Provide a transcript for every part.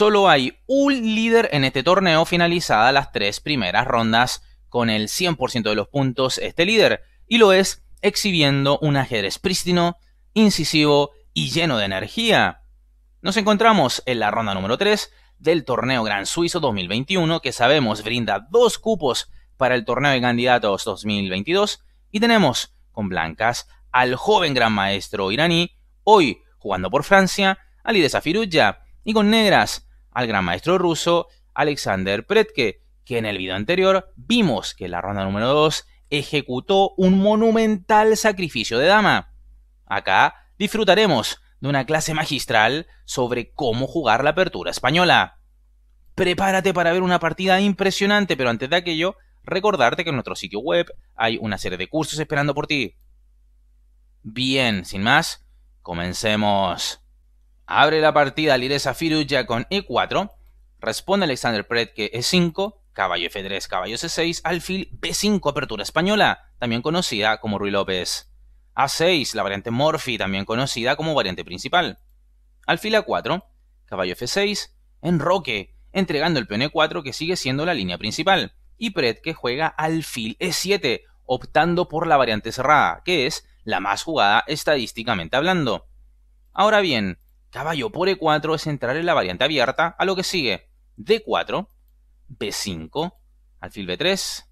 solo hay un líder en este torneo finalizada las tres primeras rondas con el 100% de los puntos este líder, y lo es exhibiendo un ajedrez prístino, incisivo y lleno de energía. Nos encontramos en la ronda número 3 del torneo Gran Suizo 2021, que sabemos brinda dos cupos para el torneo de candidatos 2022, y tenemos con blancas al joven gran maestro iraní, hoy jugando por Francia, Ali de y con negras al gran maestro ruso Alexander Pretke, que en el video anterior vimos que en la ronda número 2 ejecutó un monumental sacrificio de dama. Acá disfrutaremos de una clase magistral sobre cómo jugar la apertura española. Prepárate para ver una partida impresionante, pero antes de aquello, recordarte que en nuestro sitio web hay una serie de cursos esperando por ti. Bien, sin más, comencemos. Abre la partida Liresa Firuja con E4. Responde Alexander que E5, caballo F3, caballo C6, alfil B5, apertura española, también conocida como Ruy López. A6, la variante Morphy, también conocida como variante principal. Alfil A4, caballo F6, enroque, entregando el peón E4 que sigue siendo la línea principal. Y que juega alfil E7, optando por la variante cerrada, que es la más jugada estadísticamente hablando. Ahora bien, Caballo por E4 es entrar en la variante abierta, a lo que sigue D4, B5, alfil B3,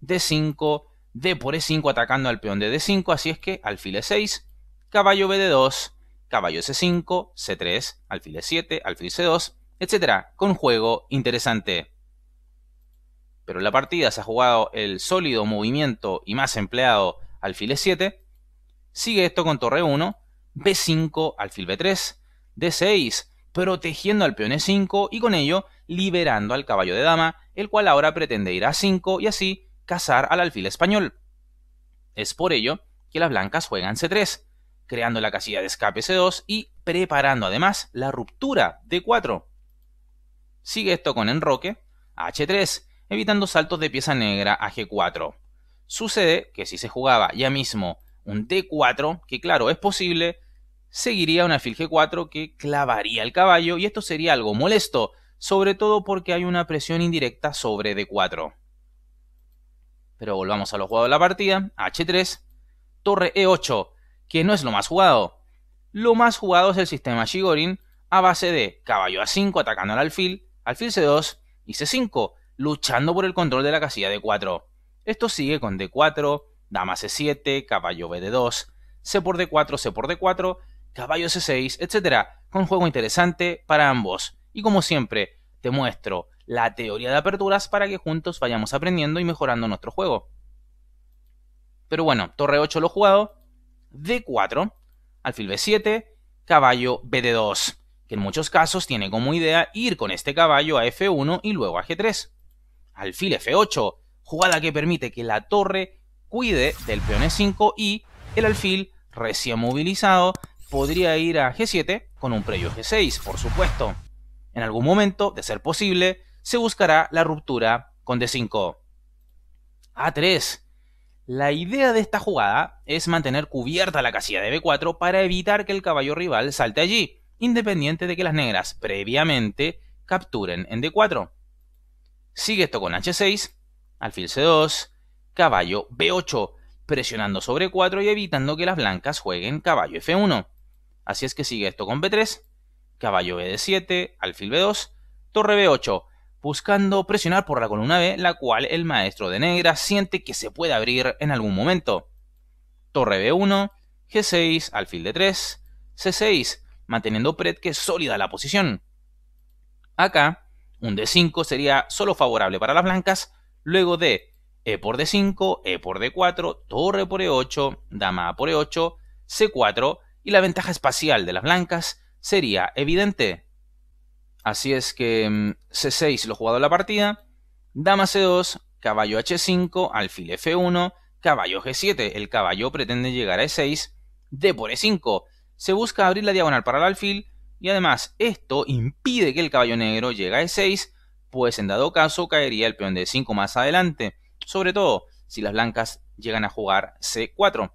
D5, D por E5 atacando al peón de D5, así es que alfil E6, caballo BD2, caballo C5, C3, alfil E7, alfil C2, etc. Con juego interesante. Pero en la partida se ha jugado el sólido movimiento y más empleado alfil E7. Sigue esto con torre 1, B5, alfil B3, D6, protegiendo al peón E5 y con ello liberando al caballo de dama, el cual ahora pretende ir a 5 y así cazar al alfil español. Es por ello que las blancas juegan C3, creando la casilla de escape C2 y preparando además la ruptura D4. Sigue esto con enroque H3, evitando saltos de pieza negra a G4. Sucede que si se jugaba ya mismo un D4, que claro es posible, seguiría una alfil G4 que clavaría el caballo y esto sería algo molesto, sobre todo porque hay una presión indirecta sobre D4. Pero volvamos a los jugados de la partida, H3, torre E8, que no es lo más jugado. Lo más jugado es el sistema Shigorin a base de caballo A5 atacando al alfil, alfil C2 y C5, luchando por el control de la casilla D4. Esto sigue con D4, dama C7, caballo B 2 C por D4, C por D4, Caballo C6, etcétera, Con juego interesante para ambos. Y como siempre, te muestro la teoría de aperturas para que juntos vayamos aprendiendo y mejorando nuestro juego. Pero bueno, torre 8 lo he jugado, D4, alfil B7, caballo BD2, que en muchos casos tiene como idea ir con este caballo a F1 y luego a G3. Alfil F8, jugada que permite que la torre cuide del peón E5 y el alfil recién movilizado podría ir a G7 con un previo G6, por supuesto. En algún momento, de ser posible, se buscará la ruptura con D5. A3. La idea de esta jugada es mantener cubierta la casilla de B4 para evitar que el caballo rival salte allí, independiente de que las negras previamente capturen en D4. Sigue esto con H6, alfil C2, caballo B8, presionando sobre 4 y evitando que las blancas jueguen caballo F1. Así es que sigue esto con B3, caballo bd 7 alfil B2, torre B8, buscando presionar por la columna B, la cual el maestro de negra siente que se puede abrir en algún momento. Torre B1, G6, alfil D3, C6, manteniendo que es sólida la posición. Acá, un D5 sería solo favorable para las blancas, luego de E por D5, E por D4, torre por E8, dama por E8, C4, y la ventaja espacial de las blancas sería evidente. Así es que mm, C6 lo jugado la partida, dama C2, caballo H5, alfil F1, caballo G7. El caballo pretende llegar a E6, D por E5. Se busca abrir la diagonal para el alfil y además esto impide que el caballo negro llegue a E6, pues en dado caso caería el peón de E5 más adelante, sobre todo si las blancas llegan a jugar C4.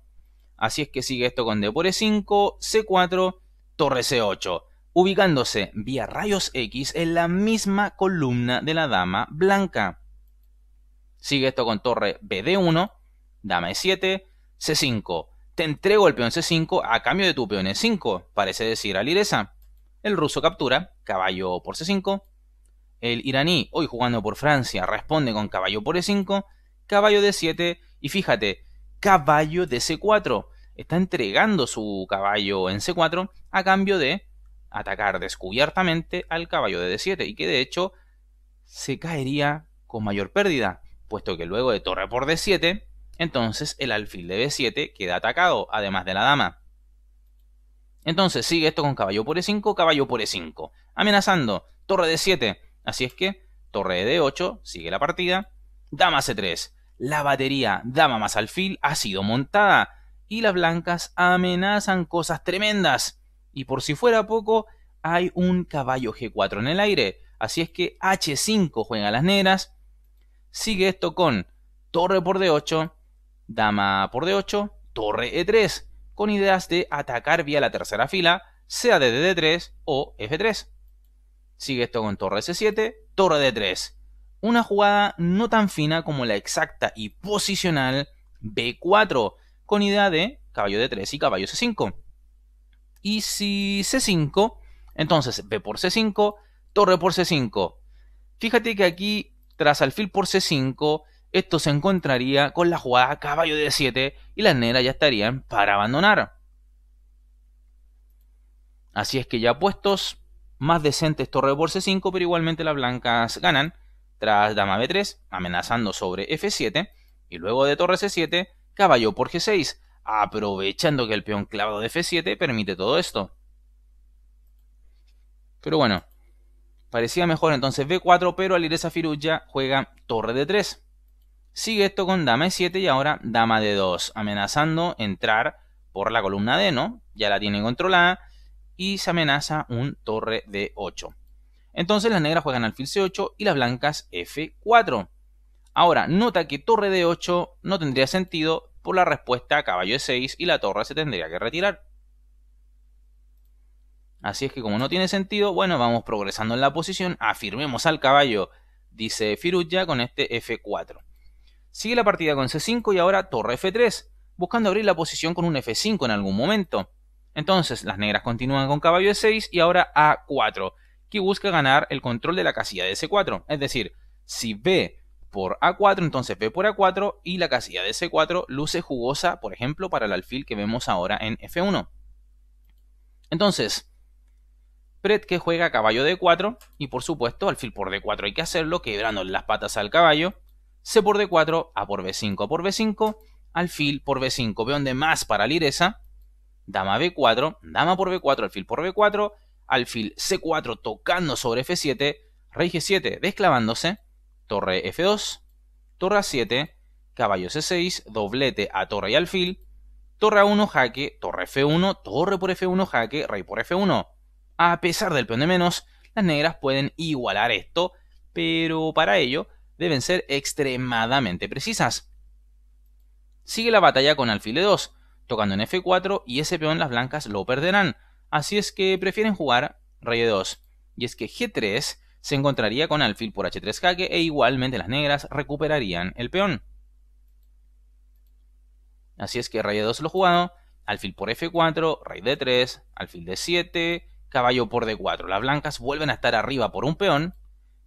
Así es que sigue esto con D por e 5, C4, Torre C8, ubicándose vía rayos X en la misma columna de la dama blanca. Sigue esto con Torre BD1, Dama E7, C5. Te entrego el peón C5 a cambio de tu peón E5, parece decir Alireza. El ruso captura, caballo por C5. El iraní, hoy jugando por Francia, responde con caballo por E5, caballo D7. Y fíjate, caballo de C4. Está entregando su caballo en C4 a cambio de atacar descubiertamente al caballo de D7 y que de hecho se caería con mayor pérdida, puesto que luego de torre por D7, entonces el alfil de B7 queda atacado, además de la dama. Entonces sigue esto con caballo por E5, caballo por E5, amenazando, torre D7, así es que torre de D8, sigue la partida, dama C3, la batería Dama más alfil ha sido montada y las blancas amenazan cosas tremendas. Y por si fuera poco, hay un caballo G4 en el aire. Así es que H5 juega las negras. Sigue esto con torre por D8, dama por D8, torre E3, con ideas de atacar vía la tercera fila, sea de D3 o F3. Sigue esto con torre C7, torre D3 una jugada no tan fina como la exacta y posicional B4, con idea de caballo D3 y caballo C5. Y si C5, entonces B por C5, torre por C5. Fíjate que aquí, tras alfil por C5, esto se encontraría con la jugada caballo de 7 y las negras ya estarían para abandonar. Así es que ya puestos, más decentes torre por C5, pero igualmente las blancas ganan tras dama b3, amenazando sobre f7, y luego de torre c7, e caballo por g6, aprovechando que el peón clavado de f7 permite todo esto. Pero bueno, parecía mejor entonces b4, pero al ir esa firulla juega torre d3. Sigue esto con dama e7 y ahora dama d2, amenazando entrar por la columna d, ¿no? Ya la tiene controlada y se amenaza un torre d8. Entonces las negras juegan alfil C8 y las blancas F4. Ahora, nota que torre D8 no tendría sentido por la respuesta caballo E6 y la torre se tendría que retirar. Así es que como no tiene sentido, bueno, vamos progresando en la posición, afirmemos al caballo, dice Firuja con este F4. Sigue la partida con C5 y ahora torre F3, buscando abrir la posición con un F5 en algún momento. Entonces las negras continúan con caballo E6 y ahora A4 que busca ganar el control de la casilla de C4. Es decir, si B por A4, entonces B por A4 y la casilla de C4 luce jugosa, por ejemplo, para el alfil que vemos ahora en F1. Entonces, Pret que juega caballo D4 y por supuesto alfil por D4 hay que hacerlo quebrando las patas al caballo. C por D4, A por B5, A por B5, alfil por B5, peón de más para lireza, dama B4, dama por B4, alfil por B4, alfil C4 tocando sobre F7, rey G7 desclavándose, torre F2, torre A7, caballo C6, doblete a torre y alfil, torre A1 jaque, torre F1, torre por F1 jaque, rey por F1. A pesar del peón de menos, las negras pueden igualar esto, pero para ello deben ser extremadamente precisas. Sigue la batalla con alfil E2, tocando en F4 y ese peón las blancas lo perderán, Así es que prefieren jugar rey e 2. Y es que G3 se encontraría con alfil por H3 jaque e igualmente las negras recuperarían el peón. Así es que rey e 2 lo jugado, alfil por F4, rey d 3, alfil d 7, caballo por D4. Las blancas vuelven a estar arriba por un peón.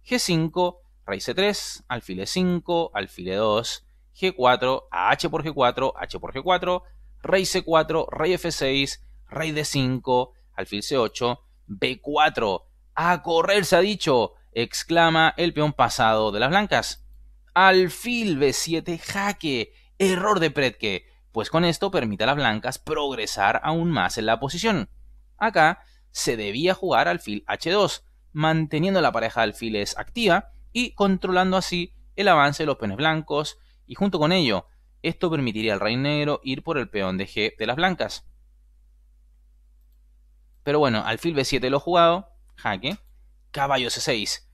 G5, rey C3, alfil E5, alfil E2, G4, h por G4, H por G4, rey C4, rey F6, rey de 5, alfil c8, b4. A correr se ha dicho, exclama el peón pasado de las blancas. Alfil b7, jaque, error de predque pues con esto permite a las blancas progresar aún más en la posición. Acá se debía jugar alfil h2, manteniendo la pareja de alfiles activa y controlando así el avance de los peones blancos y junto con ello, esto permitiría al rey negro ir por el peón de G de las blancas. Pero bueno, alfil b7 lo he jugado, jaque, caballo c6.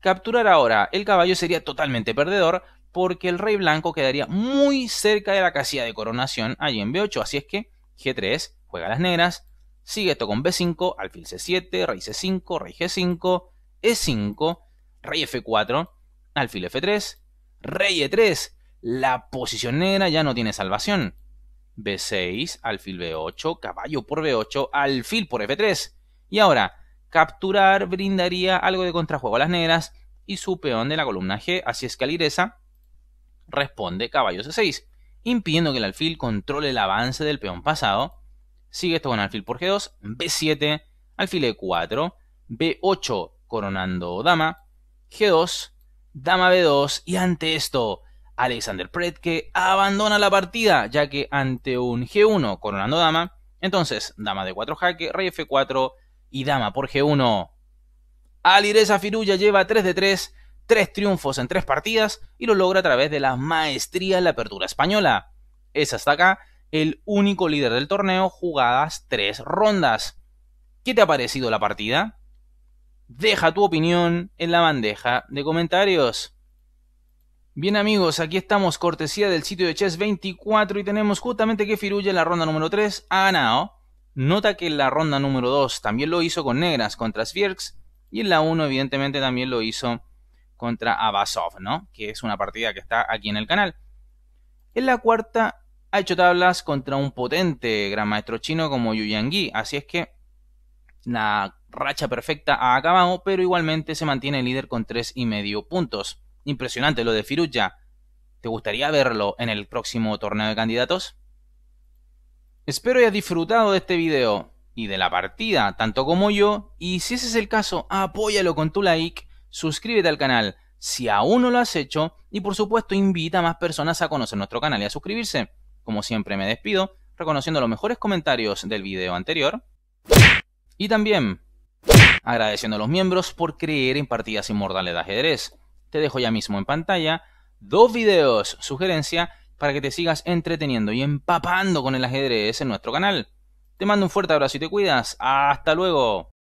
Capturar ahora el caballo sería totalmente perdedor porque el rey blanco quedaría muy cerca de la casilla de coronación allí en b8, así es que g3 juega las negras, sigue esto con b5, alfil c7, rey c5, rey g5, e5, rey f4, alfil f3, rey e3. La posición negra ya no tiene salvación. B6, alfil B8, caballo por B8, alfil por F3. Y ahora, capturar brindaría algo de contrajuego a las negras y su peón de la columna G, así es que responde caballo C6, impidiendo que el alfil controle el avance del peón pasado. Sigue esto con alfil por G2, B7, alfil E4, B8 coronando dama, G2, dama B2 y ante esto Alexander que abandona la partida, ya que ante un G1 coronando dama, entonces dama de 4 jaque, rey F4 y dama por G1. Alireza Firulla lleva 3 de 3, 3 triunfos en 3 partidas y lo logra a través de la maestría en la apertura española. Es hasta acá el único líder del torneo jugadas 3 rondas. ¿Qué te ha parecido la partida? Deja tu opinión en la bandeja de comentarios. Bien amigos, aquí estamos cortesía del sitio de Chess 24 y tenemos justamente que Firulla en la ronda número 3 ha ganado. Nota que en la ronda número 2 también lo hizo con negras contra Svierks y en la 1 evidentemente también lo hizo contra Abasov, ¿no? Que es una partida que está aquí en el canal. En la cuarta ha hecho tablas contra un potente gran maestro chino como Yu Yang así es que la racha perfecta ha acabado, pero igualmente se mantiene líder con y medio puntos. Impresionante lo de Firuja. ¿Te gustaría verlo en el próximo torneo de candidatos? Espero hayas disfrutado de este video y de la partida, tanto como yo, y si ese es el caso, apóyalo con tu like, suscríbete al canal si aún no lo has hecho, y por supuesto invita a más personas a conocer nuestro canal y a suscribirse. Como siempre me despido, reconociendo los mejores comentarios del video anterior, y también agradeciendo a los miembros por creer en partidas inmortales de ajedrez te dejo ya mismo en pantalla dos videos sugerencia para que te sigas entreteniendo y empapando con el ajedrez en nuestro canal. Te mando un fuerte abrazo y te cuidas. Hasta luego.